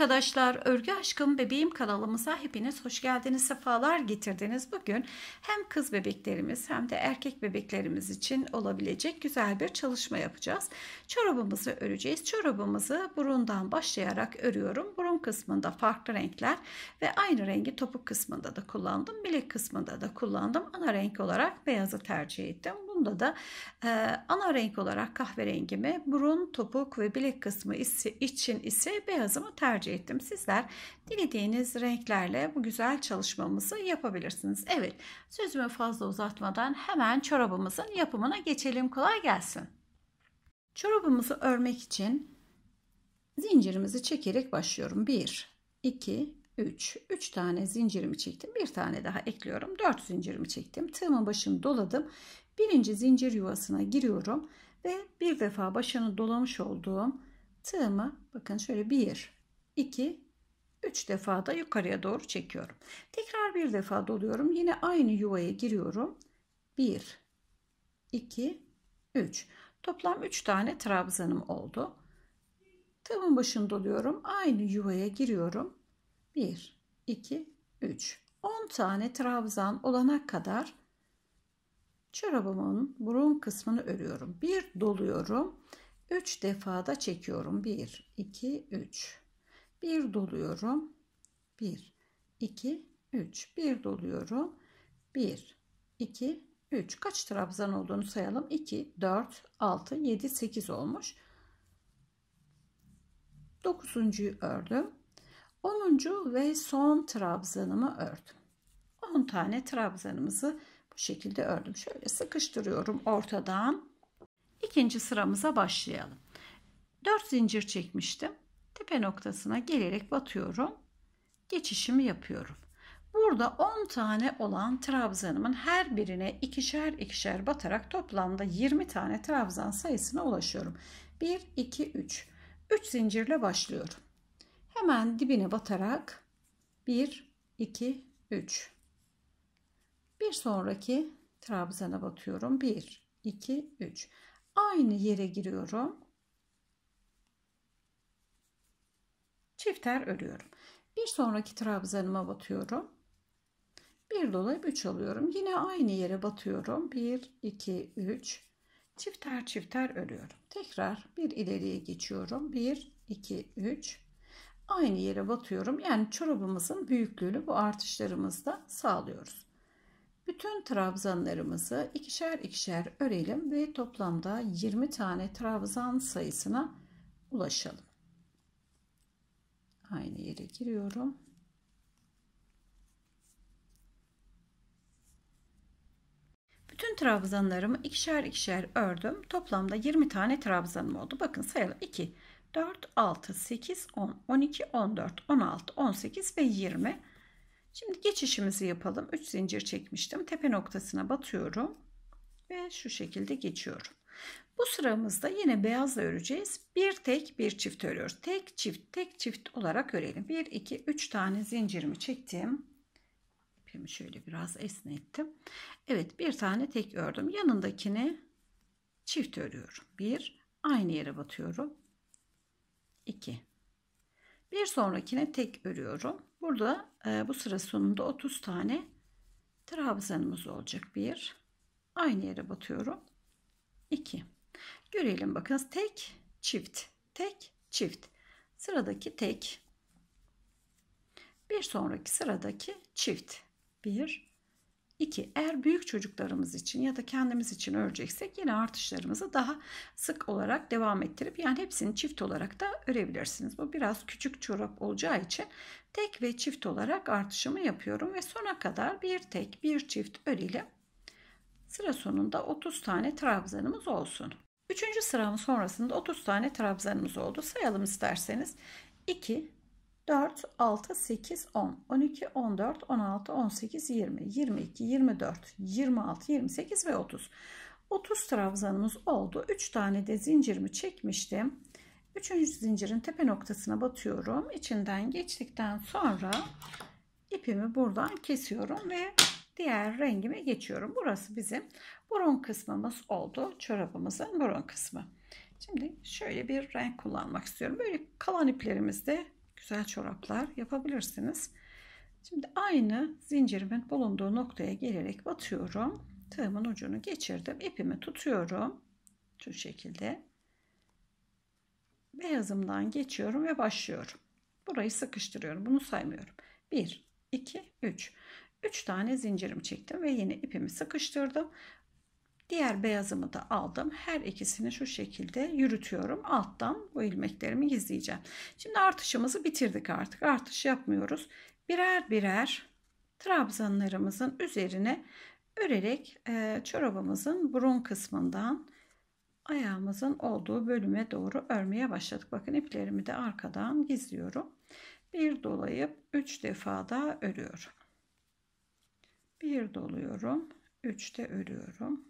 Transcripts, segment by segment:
arkadaşlar, Örgü Aşkım Bebeğim kanalımıza hepiniz hoş geldiniz, sefalar getirdiniz. Bugün hem kız bebeklerimiz hem de erkek bebeklerimiz için olabilecek güzel bir çalışma yapacağız. Çorabımızı öreceğiz. Çorabımızı burundan başlayarak örüyorum. Burun kısmında farklı renkler ve aynı rengi topuk kısmında da kullandım. Bilek kısmında da kullandım. Ana renk olarak beyazı tercih ettim. Bunda da e, ana renk olarak kahverengimi, burun, topuk ve bilek kısmı isi, için ise beyazımı tercih ettim. Sizler dilediğiniz renklerle bu güzel çalışmamızı yapabilirsiniz. Evet sözümü fazla uzatmadan hemen çorabımızın yapımına geçelim. Kolay gelsin. Çorabımızı örmek için zincirimizi çekerek başlıyorum. 1, 2, 3. 3 tane zincirimi çektim. Bir tane daha ekliyorum. 4 zincirimi çektim. Tığımın başını doladım birinci zincir yuvasına giriyorum ve bir defa başını dolamış olduğum tığımı bakın şöyle 1 2 3 defa da yukarıya doğru çekiyorum. Tekrar bir defa doluyorum. Yine aynı yuvaya giriyorum. 1 2 3. Toplam 3 tane trabzanım oldu. Tığımın başını doluyorum. Aynı yuvaya giriyorum. 1 2 3. 10 tane trabzan olana kadar Çorabımın burun kısmını örüyorum. Bir doluyorum. 3 defada çekiyorum. Bir, iki, üç. Bir doluyorum. Bir, iki, üç. Bir doluyorum. Bir, iki, üç. Kaç trabzan olduğunu sayalım. İki, dört, altı, yedi, sekiz olmuş. Dokuzuncuyu ördüm. Onuncu ve son trabzanımı ördüm. On tane trabzanımızı bu şekilde ördüm. Şöyle sıkıştırıyorum ortadan. İkinci sıramıza başlayalım. 4 zincir çekmiştim. Tepe noktasına gelerek batıyorum. Geçişimi yapıyorum. Burada 10 tane olan trabzanımın her birine ikişer ikişer batarak toplamda 20 tane trabzan sayısına ulaşıyorum. 1, 2, 3. 3 zincirle başlıyorum. Hemen dibine batarak 1, 2, 3. Bir sonraki trabzana batıyorum. 1, 2, 3. Aynı yere giriyorum. Çifter örüyorum. Bir sonraki trabzanıma batıyorum. Bir dolayıp 3 alıyorum. Yine aynı yere batıyorum. 1, 2, 3. Çifter çifter örüyorum. Tekrar bir ileriye geçiyorum. 1, 2, 3. Aynı yere batıyorum. Yani çorabımızın büyüklüğünü bu artışlarımızda sağlıyoruz. Bütün trabzanlarımızı ikişer ikişer örelim ve toplamda 20 tane trabzan sayısına ulaşalım. Aynı yere giriyorum. Bütün trabzanlarımı ikişer ikişer ördüm. Toplamda 20 tane trabzanım oldu. Bakın sayalım. 2, 4, 6, 8, 10, 12, 14, 16, 18 ve 20. Şimdi geçişimizi yapalım. 3 zincir çekmiştim. Tepe noktasına batıyorum ve şu şekilde geçiyorum. Bu sıramızda yine beyazla öreceğiz. Bir tek bir çift örüyoruz. Tek çift tek çift olarak örelim. 1 2 3 tane zincirimi çektim. İpimi şöyle biraz esnettim. Evet, bir tane tek ördüm. Yanındakini çift örüyorum. 1 aynı yere batıyorum. 2 bir sonrakine tek örüyorum. Burada e, bu sıra sonunda 30 tane trabzanımız olacak. 1 aynı yere batıyorum. 2 görelim bakınız tek çift tek çift sıradaki tek bir sonraki sıradaki çift 1 2. Eğer büyük çocuklarımız için ya da kendimiz için öreceksek yine artışlarımızı daha sık olarak devam ettirip yani hepsini çift olarak da örebilirsiniz. Bu biraz küçük çorap olacağı için tek ve çift olarak artışımı yapıyorum ve sona kadar bir tek bir çift örüyle sıra sonunda 30 tane trabzanımız olsun. 3. sıramın sonrasında 30 tane trabzanımız oldu. Sayalım isterseniz. 2, 4, 6, 8, 10, 12, 14, 16, 18, 20, 22, 24, 26, 28 ve 30. 30 trabzanımız oldu. 3 tane de zincirimi çekmiştim. 3. zincirin tepe noktasına batıyorum. İçinden geçtikten sonra ipimi buradan kesiyorum ve diğer rengime geçiyorum. Burası bizim burun kısmımız oldu. Çorabımızın burun kısmı. Şimdi şöyle bir renk kullanmak istiyorum. Böyle kalan iplerimizde güzel çoraplar yapabilirsiniz. Şimdi aynı zincirimin bulunduğu noktaya gelerek batıyorum. Tığımın ucunu geçirdim. ipimi tutuyorum. Şu şekilde. Beyazımdan geçiyorum ve başlıyorum. Burayı sıkıştırıyorum. Bunu saymıyorum. 1, 2, 3. 3 tane zincirim çektim ve yine ipimi sıkıştırdım. Diğer beyazımı da aldım. Her ikisini şu şekilde yürütüyorum. Alttan bu ilmeklerimi gizleyeceğim. Şimdi artışımızı bitirdik artık. Artış yapmıyoruz. Birer birer trabzanlarımızın üzerine örerek e, çorabımızın burun kısmından ayağımızın olduğu bölüme doğru örmeye başladık. Bakın iplerimi de arkadan gizliyorum. Bir dolayıp 3 defa da örüyorum. Bir doluyorum. de örüyorum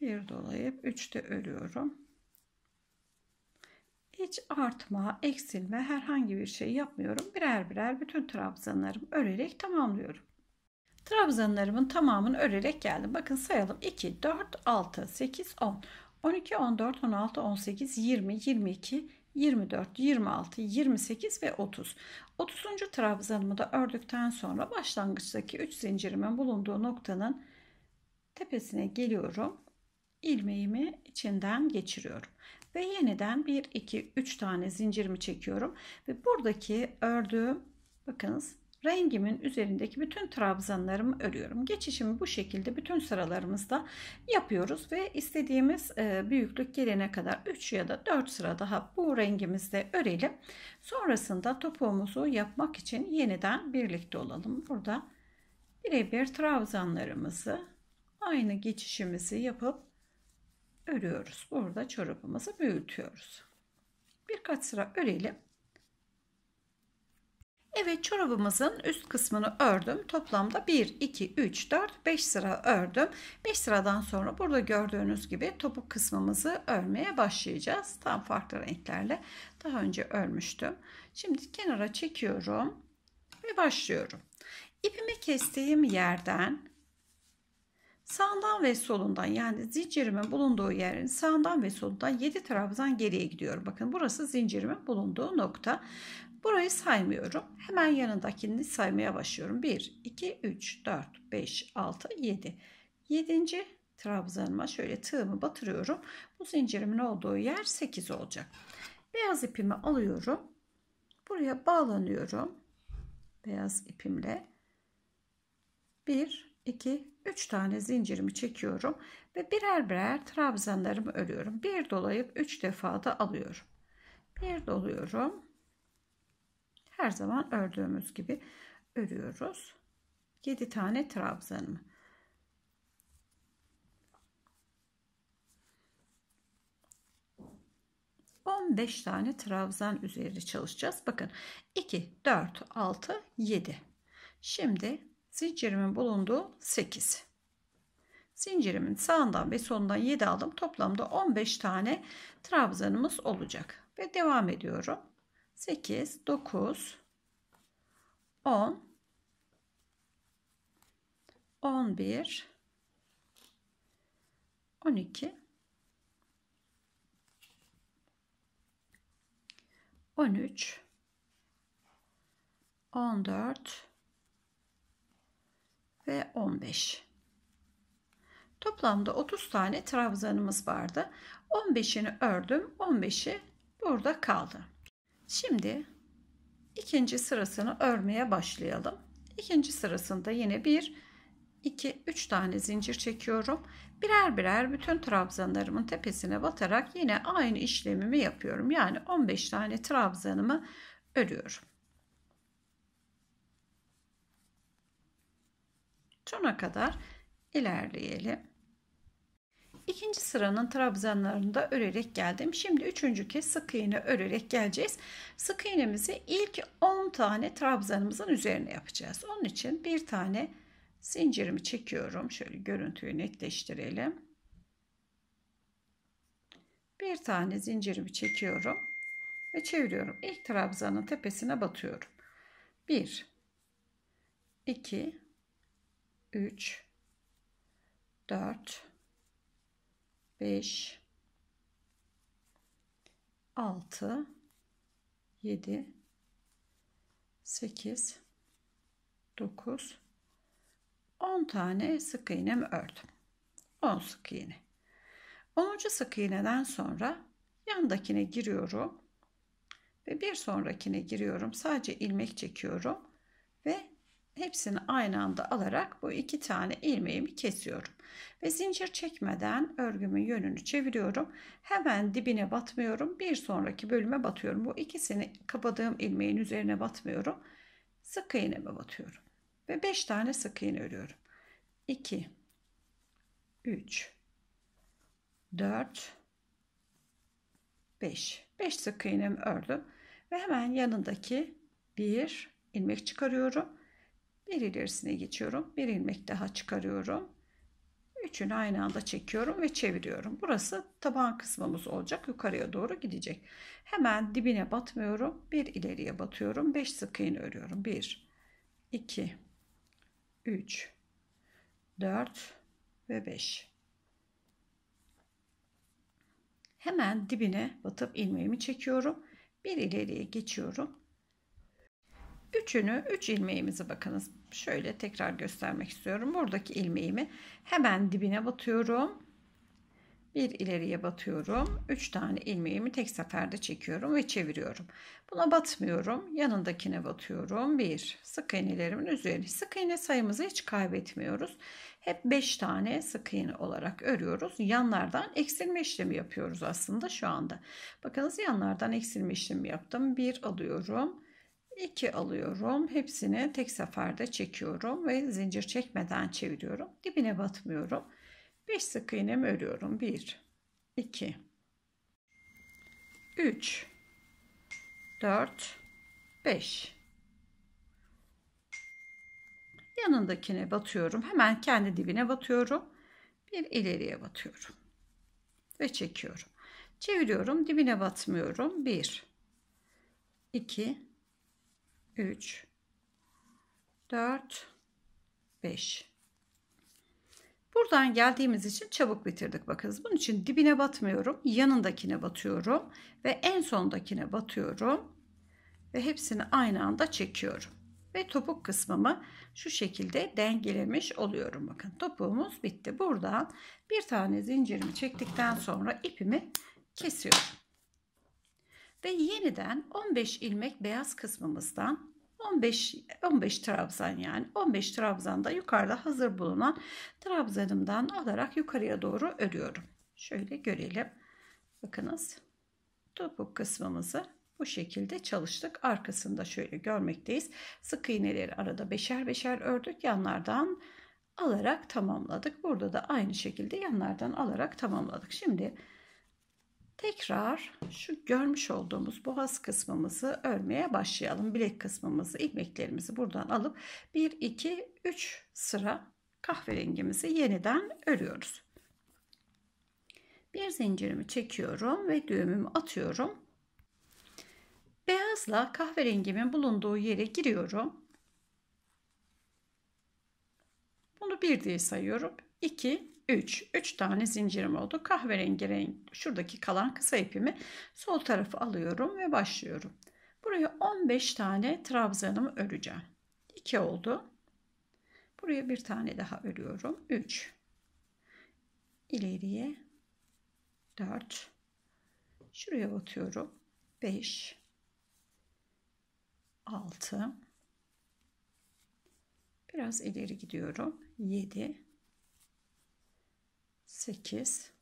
bir dolayıp 3'te örüyorum. Hiç artma, eksilme herhangi bir şey yapmıyorum. Birer birer bütün trabzanlarımı örerek tamamlıyorum. Trabzanlarımın tamamını örerek geldim. Bakın sayalım 2, 4, 6, 8, 10, 12, 14, 16, 18, 20, 22, 24, 26, 28 ve 30. 30. trabzanımı da ördükten sonra başlangıçtaki 3 zincirimin bulunduğu noktanın tepesine geliyorum ilmeğimi içinden geçiriyorum ve yeniden 1 2 3 tane zincirimi çekiyorum ve buradaki ördüğüm bakınız rengimin üzerindeki bütün trabzanlarımı örüyorum. Geçişimi bu şekilde bütün sıralarımızda yapıyoruz ve istediğimiz e, büyüklük gelene kadar 3 ya da 4 sıra daha bu rengimizde örelim. Sonrasında topuğumuzu yapmak için yeniden birlikte olalım. Burada birebir trabzanlarımızı aynı geçişimizi yapıp örüyoruz. Burada çorabımızı büyütüyoruz. Birkaç sıra örelim. Evet çorabımızın üst kısmını ördüm. Toplamda 1, 2, 3, 4, 5 sıra ördüm. 5 sıradan sonra burada gördüğünüz gibi topuk kısmımızı örmeye başlayacağız. Tam farklı renklerle daha önce örmüştüm. Şimdi kenara çekiyorum ve başlıyorum. İpimi kestiğim yerden Sağından ve solundan yani zincirimin bulunduğu yerin sağından ve solundan 7 trabzan geriye gidiyorum. Bakın burası zincirimin bulunduğu nokta. Burayı saymıyorum. Hemen yanındakini saymaya başlıyorum. 1, 2, 3, 4, 5, 6, 7. 7. trabzanıma şöyle tığımı batırıyorum. Bu zincirimin olduğu yer 8 olacak. Beyaz ipimi alıyorum. Buraya bağlanıyorum. Beyaz ipimle. 1, 2, 3 tane zincirimi çekiyorum ve birer birer trabzanlarımı örüyorum. Bir dolayıp 3 defa da alıyorum. Bir doluyorum. Her zaman ördüğümüz gibi örüyoruz. 7 tane trabzanımı. beş tane trabzan üzeri çalışacağız. Bakın 2, 4, 6, 7. Şimdi zincirimin bulunduğu 8. Zincirimin sağından ve sonundan 7 aldım. Toplamda 15 tane trabzanımız olacak. Ve devam ediyorum. 8, 9, 10, 11, 12, 13, 14, ve 15. Toplamda 30 tane trabzanımız vardı. 15'ini ördüm. 15'i burada kaldı. Şimdi ikinci sırasını örmeye başlayalım. İkinci sırasında yine bir 2 3 tane zincir çekiyorum. Birer birer bütün trabzanlarımın tepesine batarak yine aynı işlemimi yapıyorum. Yani 15 tane trabzanımı örüyorum. Sona kadar ilerleyelim. İkinci sıranın trabzanlarını da örerek geldim. Şimdi üçüncü kez sık iğne örerek geleceğiz. Sık iğnemizi ilk 10 tane trabzanımızın üzerine yapacağız. Onun için bir tane zincirimi çekiyorum. Şöyle görüntüyü netleştirelim. Bir tane zincirimi çekiyorum ve çeviriyorum. İlk trabzanın tepesine batıyorum. 1 2 3 4 5 6 7 8 9 10 tane sık iğnemi ördüm. 10 sık iğne. 10. sık iğneden sonra yandakine giriyorum ve bir sonrakine giriyorum. Sadece ilmek çekiyorum ve Hepsini aynı anda alarak bu iki tane ilmeğimi kesiyorum. Ve zincir çekmeden örgümün yönünü çeviriyorum. Hemen dibine batmıyorum. Bir sonraki bölüme batıyorum. Bu ikisini kapadığım ilmeğin üzerine batmıyorum. Sık iğneme batıyorum. Ve 5 tane sık iğne örüyorum. 2 3 4 5 5 sık iğnemi ördüm. Ve hemen yanındaki bir ilmek çıkarıyorum bir ilerisine geçiyorum. Bir ilmek daha çıkarıyorum. Üçünü aynı anda çekiyorum ve çeviriyorum. Burası taban kısmımız olacak. Yukarıya doğru gidecek. Hemen dibine batmıyorum. Bir ileriye batıyorum. 5 sık iğne örüyorum. 1 2 3 4 ve 5 Hemen dibine batıp ilmeğimi çekiyorum. Bir ileriye geçiyorum. Üçünü, üç ilmeğimizi bakınız. Şöyle tekrar göstermek istiyorum. Buradaki ilmeğimi hemen dibine batıyorum. Bir ileriye batıyorum. 3 tane ilmeğimi tek seferde çekiyorum ve çeviriyorum. Buna batmıyorum. Yanındakine batıyorum. Bir. Sık iğnelerimin üzerine. Sık iğne sayımızı hiç kaybetmiyoruz. Hep 5 tane sık iğne olarak örüyoruz. Yanlardan eksilme işlemi yapıyoruz aslında şu anda. Bakınız yanlardan eksilme işlemi yaptım. Bir alıyorum. 2 alıyorum. Hepsini tek seferde çekiyorum ve zincir çekmeden çeviriyorum. Dibine batmıyorum. 5 sık iğnemi örüyorum. 1 2 3 4 5 Yanındakine batıyorum. Hemen kendi dibine batıyorum. Bir ileriye batıyorum. Ve çekiyorum. Çeviriyorum. Dibine batmıyorum. 1 2 3 4 5 Buradan geldiğimiz için çabuk bitirdik. Bakınız bunun için dibine batmıyorum. Yanındakine batıyorum. Ve en sondakine batıyorum. Ve hepsini aynı anda çekiyorum. Ve topuk kısmımı şu şekilde dengelemiş oluyorum. Bakın topuğumuz bitti. Buradan bir tane zincirimi çektikten sonra ipimi kesiyorum. Ve yeniden 15 ilmek beyaz kısmımızdan 15 15 trabzan yani 15 trabzanda yukarıda hazır bulunan trabzanımdan alarak yukarıya doğru örüyorum. Şöyle görelim. Bakınız topuk kısmımızı bu şekilde çalıştık. Arkasında şöyle görmekteyiz. Sık iğneleri arada beşer beşer ördük. Yanlardan alarak tamamladık. Burada da aynı şekilde yanlardan alarak tamamladık. Şimdi Tekrar şu görmüş olduğumuz boğaz kısmımızı örmeye başlayalım. Bilek kısmımızı, ilmeklerimizi buradan alıp 1, 2, 3 sıra kahverengimizi yeniden örüyoruz. Bir zincirimi çekiyorum ve düğümümü atıyorum. Beyazla kahverengimin bulunduğu yere giriyorum. Bunu bir diye sayıyorum. 2 3. 3 tane zincirim oldu. Kahverengi renk şuradaki kalan kısa ipimi sol tarafı alıyorum ve başlıyorum. Buraya 15 tane trabzanımı öreceğim. 2 oldu. Buraya bir tane daha örüyorum. 3. İleriye 4. Şuraya batıyorum. 5. 6. Biraz ileri gidiyorum. 7. 8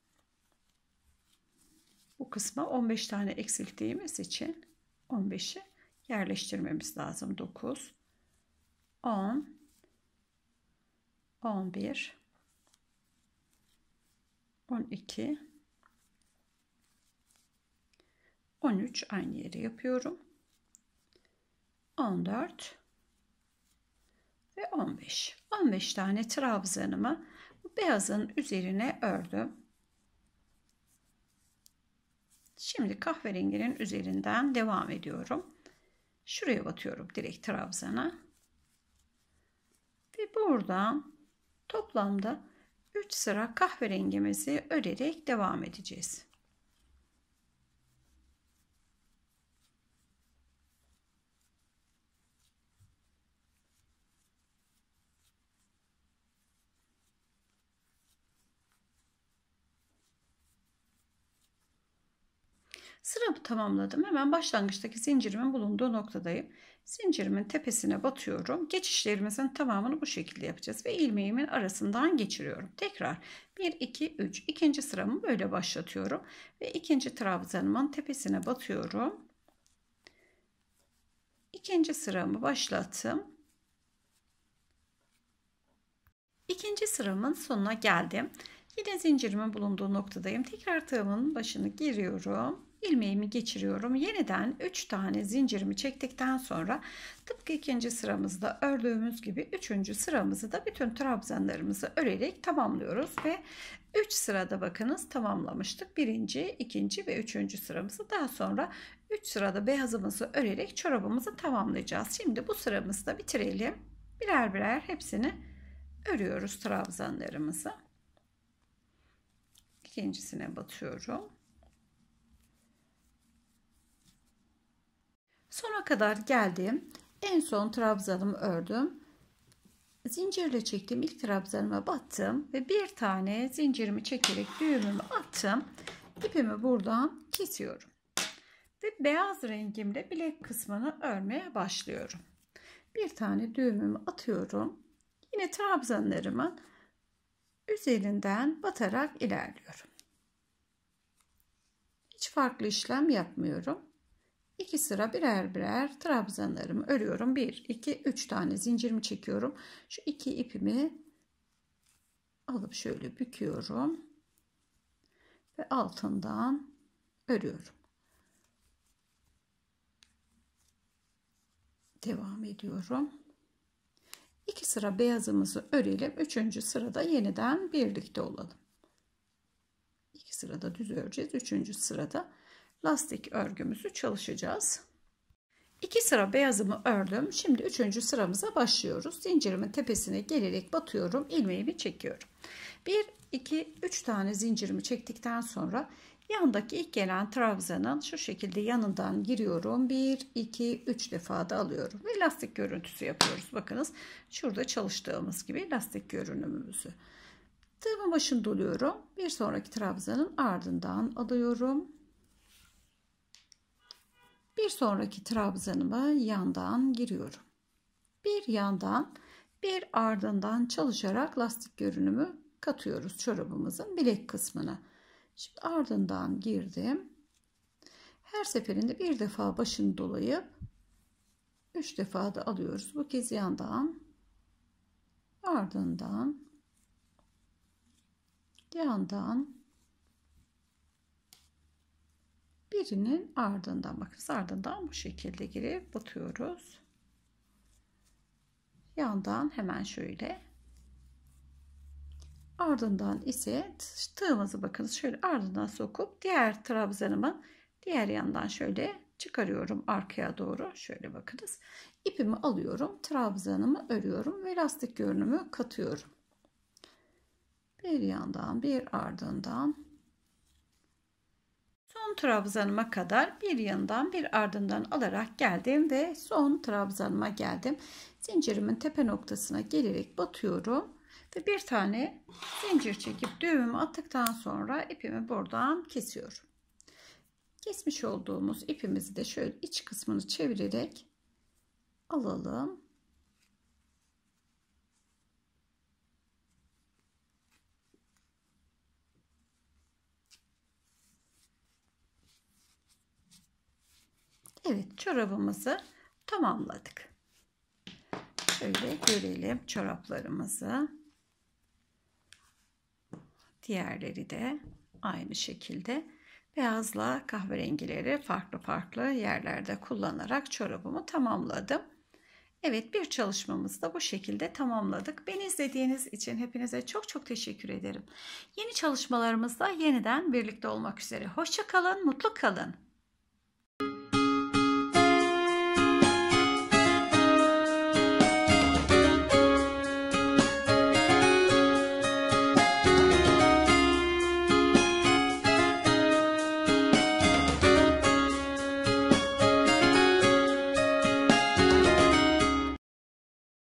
bu kısma 15 tane eksilttiğimiz için 15'i yerleştirmemiz lazım. 9 10 11 12 13 aynı yere yapıyorum. 14 ve 15. 15 tane trabzanımı Beyazın üzerine ördüm. Şimdi kahverenginin üzerinden devam ediyorum. Şuraya batıyorum direkt trabzana. Ve buradan toplamda 3 sıra kahverengimizi örerek devam edeceğiz. Sıramı tamamladım. Hemen başlangıçtaki zincirimin bulunduğu noktadayım. Zincirimin tepesine batıyorum. Geçişlerimizin tamamını bu şekilde yapacağız ve ilmeğimin arasından geçiriyorum. Tekrar 1 2 3 İkinci sıramı böyle başlatıyorum ve ikinci trabzanımın tepesine batıyorum. İkinci sıramı başlattım. İkinci sıramın sonuna geldim. Yine zincirimin bulunduğu noktadayım. Tekrar tığımın başını giriyorum ilmeğimi geçiriyorum. Yeniden 3 tane zincirimi çektikten sonra tıpkı ikinci sıramızda ördüğümüz gibi 3. sıramızı da bütün trabzanlarımızı örerek tamamlıyoruz ve 3 sırada bakınız tamamlamıştık. Birinci, ikinci ve üçüncü sıramızı daha sonra 3 sırada beyazımızı örerek çorabımızı tamamlayacağız. Şimdi bu sıramızı da bitirelim. Birer birer hepsini örüyoruz trabzanlarımızı. İkincisine batıyorum. Sona kadar geldim. En son trabzanımı ördüm. Zincirle çektim. ilk trabzanıma battım ve bir tane zincirimi çekerek düğümümü attım. İpimi buradan kesiyorum. Ve beyaz rengimle bilek kısmını örmeye başlıyorum. Bir tane düğümümü atıyorum. Yine trabzanlarımın üzerinden batarak ilerliyorum. Hiç farklı işlem yapmıyorum. 2 sıra birer birer trabzanlarımı örüyorum. 1, 2, 3 tane zincirimi çekiyorum. Şu iki ipimi alıp şöyle büküyorum. Ve altından örüyorum. Devam ediyorum. 2 sıra beyazımızı örelim. 3. sırada yeniden birlikte olalım. 2 sırada düz öreceğiz. 3. sırada lastik örgümüzü çalışacağız. 2 sıra beyazımı ördüm. Şimdi 3. sıramıza başlıyoruz. Zincirimin tepesine gelerek batıyorum. ilmeğimi çekiyorum. 1, 2, 3 tane zincirimi çektikten sonra yandaki ilk gelen trabzanın şu şekilde yanından giriyorum. 1, 2, 3 defa da alıyorum. Ve lastik görüntüsü yapıyoruz. Bakınız şurada çalıştığımız gibi lastik görünümümüzü. Tığımın başını doluyorum. Bir sonraki trabzanın ardından alıyorum. Bir sonraki trabzanıma yandan giriyorum. Bir yandan bir ardından çalışarak lastik görünümü katıyoruz çorabımızın bilek kısmına. Şimdi ardından girdim. Her seferinde bir defa başını dolayıp üç defa da alıyoruz. Bu kez yandan ardından yandan birinin ardından bakın ardından bu şekilde girip batıyoruz. Yandan hemen şöyle ardından ise tığımızı bakınız şöyle ardından sokup diğer trabzanımın diğer yandan şöyle çıkarıyorum arkaya doğru şöyle bakınız ipimi alıyorum trabzanımı örüyorum ve lastik görünümü katıyorum bir yandan bir ardından son trabzanıma kadar bir yanından bir ardından alarak geldim ve son trabzanıma geldim. Zincirimin tepe noktasına gelerek batıyorum ve bir tane zincir çekip düğümü attıktan sonra ipimi buradan kesiyorum. Kesmiş olduğumuz ipimizi de şöyle iç kısmını çevirerek alalım. Evet çorabımızı tamamladık. Şöyle görelim çoraplarımızı. Diğerleri de aynı şekilde beyazla kahverengileri farklı farklı yerlerde kullanarak çorabımı tamamladım. Evet bir çalışmamızı da bu şekilde tamamladık. Beni izlediğiniz için hepinize çok çok teşekkür ederim. Yeni çalışmalarımızda yeniden birlikte olmak üzere. Hoşça kalın, mutlu kalın.